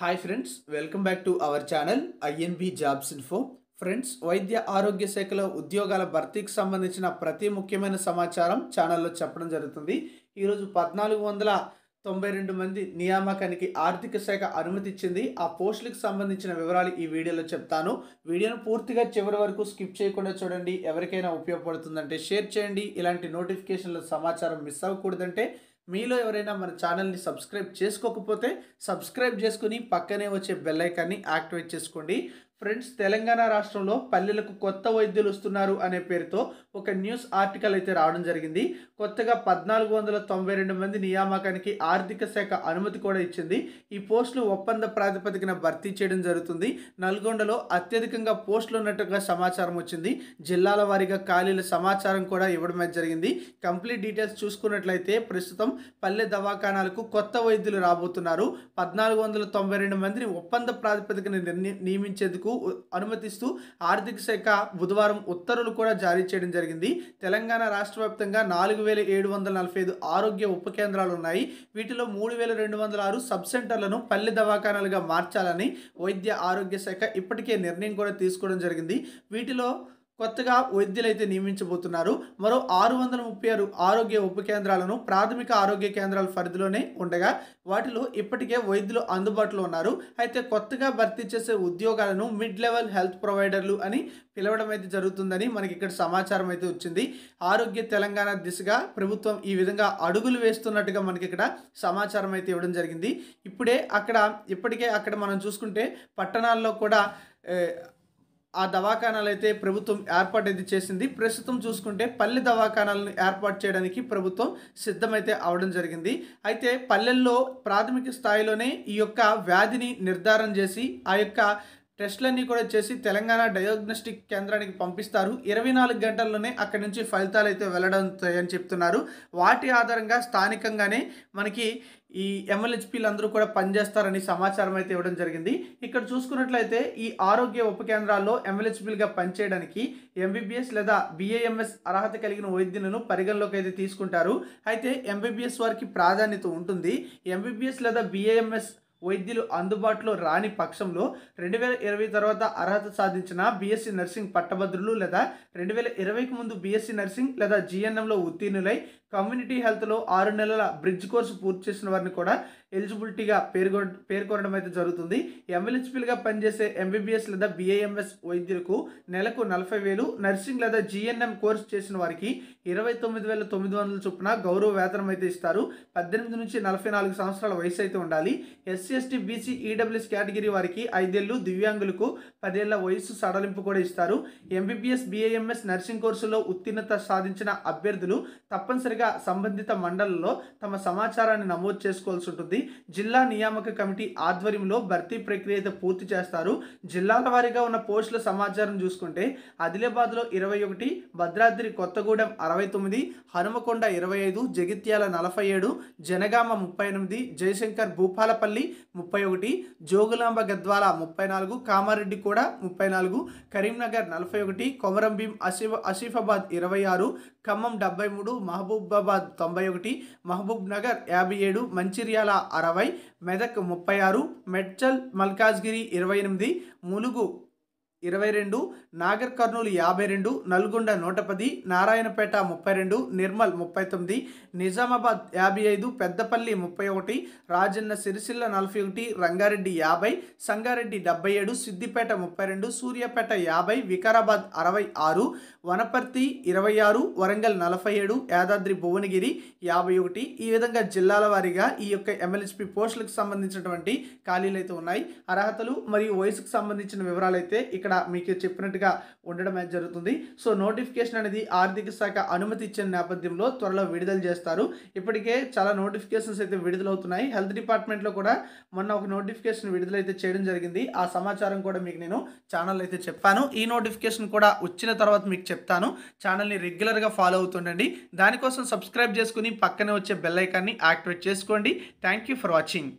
hi friends welcome back to our channel INB jobs info friends వైద్య ఆరోగ్య శాఖలో ఉద్యోగాల భర్తీకి సంబంధించిన ప్రతి ముఖ్యమైన సమాచారం ఛానల్లో చెప్పడం జరుగుతుంది ఈరోజు పద్నాలుగు వందల తొంభై రెండు మంది నియామకానికి ఆర్థిక శాఖ అనుమతి ఇచ్చింది ఆ పోస్టులకు సంబంధించిన వివరాలు ఈ వీడియోలో చెప్తాను వీడియోను పూర్తిగా చివరి వరకు స్కిప్ చేయకుండా చూడండి ఎవరికైనా ఉపయోగపడుతుందంటే షేర్ చేయండి ఇలాంటి నోటిఫికేషన్ల సమాచారం మిస్ అవ్వకూడదంటే మీలో ఎవరైనా మన ఛానల్ని సబ్స్క్రైబ్ చేసుకోకపోతే సబ్స్క్రైబ్ చేసుకుని పక్కనే వచ్చే బెల్ ఐకాన్ని యాక్టివేట్ చేసుకోండి ఫ్రెండ్స్ తెలంగాణ రాష్ట్రంలో పల్లెలకు కొత్త వైద్యులు వస్తున్నారు అనే పేరుతో ఒక న్యూస్ ఆర్టికల్ అయితే రావడం జరిగింది కొత్తగా పద్నాలుగు వందల తొంభై రెండు మంది నియామకానికి ఆర్థిక శాఖ అనుమతి కూడా ఇచ్చింది ఈ పోస్టులు ఒప్పంద ప్రాతిపదికన భర్తీ చేయడం జరుగుతుంది నల్గొండలో అత్యధికంగా పోస్టులు ఉన్నట్టుగా సమాచారం వచ్చింది జిల్లాల వారీగా ఖాళీల సమాచారం కూడా ఇవ్వడం జరిగింది కంప్లీట్ డీటెయిల్స్ చూసుకున్నట్లయితే ప్రస్తుతం పల్లె దవాఖానాలకు కొత్త వైద్యులు రాబోతున్నారు పద్నాలుగు వందల తొంభై రెండు మందిని ఒప్పంద ప్రాతిపదికన నియమించేందుకు చేసేందుకు అనుమతిస్తూ ఆర్థిక శాఖ బుధవారం ఉత్తర్వులు కూడా జారీ చేయడం జరిగింది తెలంగాణ రాష్ట్ర వ్యాప్తంగా నాలుగు వేల ఏడు వందల నలభై ఐదు ఆరోగ్య ఉప కేంద్రాలు ఉన్నాయి వీటిలో మూడు వేల రెండు వందల ఆరు సబ్ సెంటర్లను పల్లె దవాఖానాలుగా మార్చాలని వైద్య ఆరోగ్య శాఖ ఇప్పటికే నిర్ణయం కూడా తీసుకోవడం జరిగింది వీటిలో కొత్తగా వైద్యులైతే నియమించబోతున్నారు మరో ఆరు వందల ముప్పై ఆరు ఆరోగ్య ఉప కేంద్రాలను ప్రాథమిక ఆరోగ్య కేంద్రాల పరిధిలోనే ఉండగా వాటిలో ఇప్పటికే వైద్యులు అందుబాటులో ఉన్నారు అయితే కొత్తగా భర్తీ చేసే ఉద్యోగాలను మిడ్ లెవెల్ హెల్త్ ప్రొవైడర్లు అని పిలవడం అయితే జరుగుతుందని మనకి ఇక్కడ సమాచారం అయితే వచ్చింది ఆరోగ్య తెలంగాణ దిశగా ప్రభుత్వం ఈ విధంగా అడుగులు వేస్తున్నట్టుగా మనకి ఇక్కడ సమాచారం అయితే ఇవ్వడం జరిగింది ఇప్పుడే అక్కడ ఇప్పటికే అక్కడ మనం చూసుకుంటే పట్టణాల్లో కూడా ఆ దవాఖానాలు అయితే ప్రభుత్వం ఏర్పాటు అయితే చేసింది ప్రస్తుతం చూసుకుంటే పల్లె దవాఖానాలను ఏర్పాటు చేయడానికి ప్రభుత్వం సిద్ధమైతే అవడం జరిగింది అయితే పల్లెల్లో ప్రాథమిక స్థాయిలోనే ఈ యొక్క వ్యాధిని నిర్ధారణ చేసి ఆ యొక్క టెస్టులన్నీ కూడా చేసి తెలంగాణ డయాగ్నోస్టిక్ కేంద్రానికి పంపిస్తారు ఇరవై నాలుగు గంటల్లోనే అక్కడి నుంచి ఫలితాలు అయితే అని చెప్తున్నారు వాటి ఆధారంగా స్థానికంగానే మనకి ఈ ఎమ్మెల్యేపీలు అందరూ కూడా పనిచేస్తారని సమాచారం అయితే ఇవ్వడం జరిగింది ఇక్కడ చూసుకున్నట్లయితే ఈ ఆరోగ్య ఉప కేంద్రాల్లో ఎమ్మెల్యేపీలుగా పనిచేయడానికి ఎంబీబీఎస్ లేదా బీఏఎంఎస్ అర్హత కలిగిన వైద్యులను పరిగణలోకి అయితే తీసుకుంటారు అయితే ఎంబీబీఎస్ వారికి ప్రాధాన్యత ఉంటుంది ఎంబీబీఎస్ లేదా బీఏఎంఎస్ వైద్యులు అందుబాటులో రాని పక్షంలో రెండు వేల ఇరవై తర్వాత అర్హత సాధించిన బీఎస్సీ నర్సింగ్ పట్టభద్రులు లేదా రెండు వేల ఇరవైకి ముందు బీఎస్సీ నర్సింగ్ లేదా జీఎన్ఎంలో ఉత్తీర్ణులై కమ్యూనిటీ హెల్త్లో ఆరు నెలల బ్రిడ్జ్ కోర్సు పూర్తి చేసిన వారిని కూడా ఎలిజిబిలిటీగా పేర్కొ పేర్కొనడం అయితే జరుగుతుంది ఎలిజిబుల్గా పనిచేసే ఎంబీబీఎస్ లేదా బీఏఎంఎస్ వైద్యులకు నెలకు నలభై వేలు నర్సింగ్ లేదా జీఎన్ఎం కోర్సు చేసిన వారికి ఇరవై తొమ్మిది వేల తొమ్మిది వందల చొప్పున గౌరవ వేతనం అయితే ఇస్తారు పద్దెనిమిది నుంచి నలభై నాలుగు సంవత్సరాల వయసు అయితే ఉండాలి S SC ST BC EWS category వారికి ఐదేళ్లు దివ్యాంగులకు పదేళ్ల వయసు సడలింపు కూడా ఇస్తారు ఎంబీబీఎస్ బీఏఎంఎస్ నర్సింగ్ కోర్సులో ఉత్తీర్ణత సాధించిన అభ్యర్థులు తప్పనిసరిగా సంబంధిత మండలంలో తమ సమాచారాన్ని నమోదు చేసుకోవాల్సి ఉంటుంది జిల్లా నియామక కమిటీ ఆధ్వర్యంలో భర్తీ ప్రక్రియ అయితే పూర్తి చేస్తారు జిల్లాల వారీగా ఉన్న పోస్టుల సమాచారం చూసుకుంటే ఆదిలాబాద్లో ఇరవై ఒకటి భద్రాద్రి కొత్తగూడెం అరవై తొమ్మిది హనుమకొండ ఇరవై ఐదు జగిత్యాల నలభై ఏడు జనగామ ముప్పై ఎనిమిది జయశంకర్ భూపాలపల్లి ముప్పై ఒకటి జోగులాంబ గద్వాల ముప్పై నాలుగు కామారెడ్డి కూడా ముప్పై నాలుగు కరీంనగర్ నలభై ఒకటి కొమరంభీం అసిఫ్ ఆసిఫాబాద్ ఇరవై ఆరు ఖమ్మం డెబ్బై మూడు మహబూబాబాద్ తొంభై ఒకటి మహబూబ్ నగర్ యాభై ఏడు మంచిర్యాల అరవై మెదక్ ముప్పై ఆరు మెడ్చల్ మల్కాజ్గిరి ఇరవై ఎనిమిది ములుగు ఇరవై రెండు నాగర్ కర్నూలు యాభై రెండు నల్గొండ నూట పది నారాయణపేట ముప్పై రెండు నిర్మల్ ముప్పై తొమ్మిది నిజామాబాద్ యాభై ఐదు పెద్దపల్లి ముప్పై ఒకటి రాజన్న సిరిసిల్ల నలభై ఒకటి రంగారెడ్డి యాభై సంగారెడ్డి డెబ్బై ఏడు సిద్దిపేట ముప్పై రెండు సూర్యాపేట యాభై వికారాబాద్ అరవై ఆరు వనపర్తి ఇరవై ఆరు వరంగల్ నలభై ఏడు యాదాద్రి భువనగిరి యాభై ఒకటి ఈ విధంగా జిల్లాల వారీగా ఈ యొక్క ఎమ్మెల్యేపీ పోస్టులకు సంబంధించినటువంటి ఖాళీలు అయితే ఉన్నాయి అర్హతలు మరియు వయసుకు సంబంధించిన వివరాలు అయితే ఇక్కడ మీకు చెప్పినట్టుగా ఉండడం జరుగుతుంది సో నోటిఫికేషన్ అనేది ఆర్థిక శాఖ అనుమతి ఇచ్చిన నేపథ్యంలో త్వరలో విడుదల చేస్తారు ఇప్పటికే చాలా నోటిఫికేషన్స్ అయితే విడుదలవుతున్నాయి హెల్త్ డిపార్ట్మెంట్లో కూడా మొన్న ఒక నోటిఫికేషన్ విడుదలైతే చేయడం జరిగింది ఆ సమాచారం కూడా మీకు నేను ఛానల్ అయితే చెప్పాను ఈ నోటిఫికేషన్ కూడా వచ్చిన తర్వాత మీకు చెప్తాను ఛానల్ని రెగ్యులర్గా ఫాలో అవుతుండండి దానికోసం సబ్స్క్రైబ్ చేసుకుని పక్కనే వచ్చే బెల్లైకాన్ని యాక్టివేట్ చేసుకోండి థ్యాంక్ ఫర్ వాచింగ్